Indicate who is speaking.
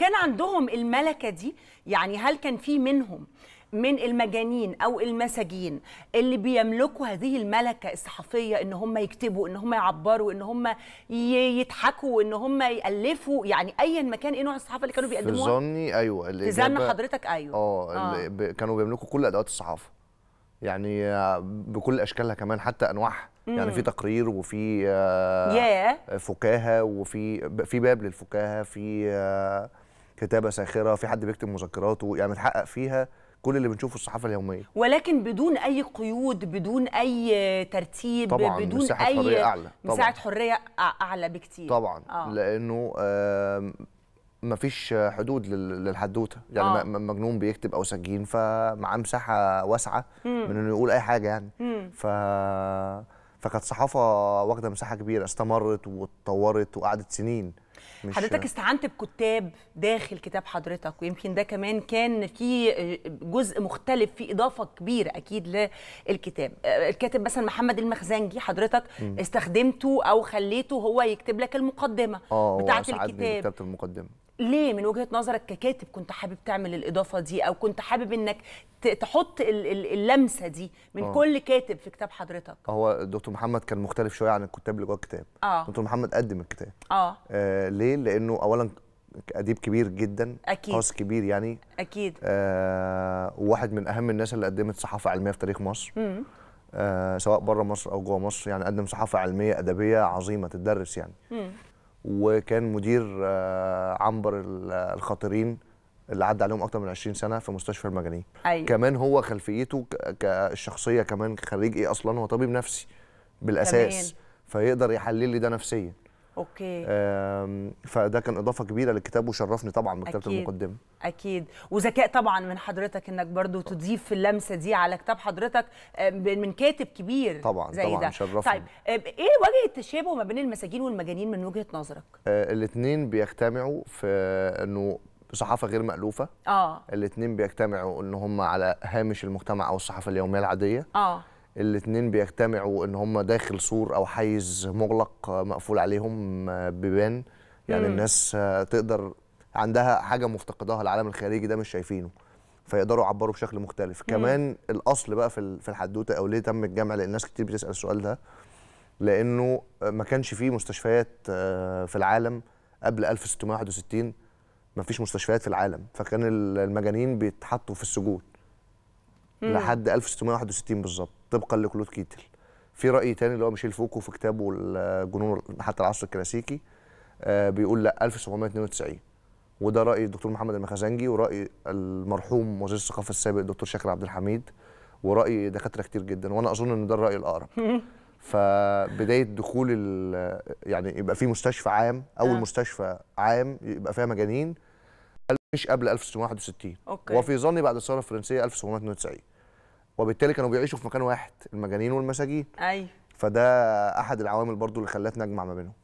Speaker 1: كان عندهم الملكه دي يعني هل كان في منهم من المجانين او المساجين اللي بيملكوا هذه الملكه الصحفيه ان هم يكتبوا ان هم يعبروا ان هم يضحكوا ان هم يالفوا يعني ايا ما كان ايه نوع الصحافه اللي كانوا بيقدموها في ظني ايوه في ظن حضرتك ايوه اه, آه.
Speaker 2: كانوا بيملكوا كل ادوات الصحافه يعني بكل اشكالها كمان حتى انواعها يعني في تقرير وفي آه، فكاهه وفي في باب للفكاهه في آه، كتابه ساخره في حد بيكتب مذكراته يعني بنحقق فيها كل اللي بنشوفه الصحافه اليوميه
Speaker 1: ولكن بدون اي قيود بدون اي ترتيب طبعًا بدون مساحة اي حرية أعلى. طبعا مساحه حريه اعلى بكتير طبعا آه.
Speaker 2: لانه ما فيش حدود للحدوته يعني آه. مجنون بيكتب او سجين فمعاه مساحه واسعه مم. من انه يقول اي حاجه يعني مم. ف فكانت صحافه واخده مساحه كبيره استمرت واتطورت وقعدت سنين مش حضرتك
Speaker 1: استعنت بكتاب داخل كتاب حضرتك ويمكن ده كمان كان في جزء مختلف في اضافه كبيره اكيد للكتاب الكاتب مثلا محمد المخزنجي حضرتك استخدمته او خليته هو يكتب لك المقدمه آه، بتاعه الكتاب اه المقدمه ليه من وجهه نظرك ككاتب كنت حابب تعمل الاضافه دي او كنت حابب انك تحط اللمسه دي من أوه. كل كاتب في كتاب حضرتك
Speaker 2: هو دكتور محمد كان مختلف شويه عن الكتاب اللي جوه الكتاب آه. دكتور محمد قدم الكتاب آه. آه ليه لانه اولا اديب كبير جدا اكيد قاص كبير يعني اكيد آه وواحد من اهم الناس اللي قدمت صحافه علميه في تاريخ مصر امم آه سواء بره مصر او جوه مصر يعني قدم صحافه علميه ادبيه عظيمه تدرس يعني وكان مدير آه، عنبر الخاطرين اللي عدى عليهم اكتر من 20 سنه في مستشفى المجانين أيوة. كمان هو خلفيته كشخصيه كمان خريج ايه اصلا هو طبيب نفسي بالاساس تمين. فيقدر يحلل لي ده نفسيا اوكي فده كان اضافه كبيره للكتاب وشرفني طبعا مكتبه المقدمه
Speaker 1: اكيد وذكاء طبعا من حضرتك انك برضو تضيف اللمسه دي على كتاب حضرتك آه، من كاتب كبير طبعا زي طبعا شرفني طيب آه، ايه وجه التشابه ما بين المساجين والمجانين من وجهه نظرك
Speaker 2: آه الاثنين بيجتمعوا في انه صحافه غير مالوفه اه الاثنين بيجتمعوا ان هم على هامش المجتمع او الصحافه اليوميه العاديه اه الاثنين بيجتمعوا ان هم داخل سور او حيز مغلق مقفول عليهم آه، بيبان
Speaker 1: يعني مم. الناس
Speaker 2: آه، تقدر عندها حاجه مفتقداها العالم الخارجي ده مش شايفينه فيقدروا يعبروا بشكل مختلف مم. كمان الاصل بقى في في الحدوته او ليه تم الجمع لان الناس كتير بتسال السؤال ده لانه ما كانش فيه مستشفيات آه، في العالم قبل 1661 ما فيش مستشفيات في العالم فكان المجانين بيتحطوا في السجون لحد 1661 بالظبط طبقا لكلود كيتل في راي تاني اللي هو ميشيل فوكو في كتابه الجنون حتى العصر الكلاسيكي آه، بيقول لا 1792 وده راي الدكتور محمد المخزنجي وراي المرحوم وزير الثقافه السابق الدكتور شاكر عبد الحميد وراي دكاتره كتير جدا وانا اظن ان ده الراي الاقرب فبدايه دخول يعني يبقى في مستشفى عام اول آه. مستشفى عام يبقى فيها مجانين مش قبل 1961 أوكي. وفي ظني بعد الثوره الفرنسيه 1792 وبالتالي كانوا بيعيشوا في مكان واحد المجانين والمساجين ايوه فده احد العوامل برضو اللي خلتنا اجمع ما بينهم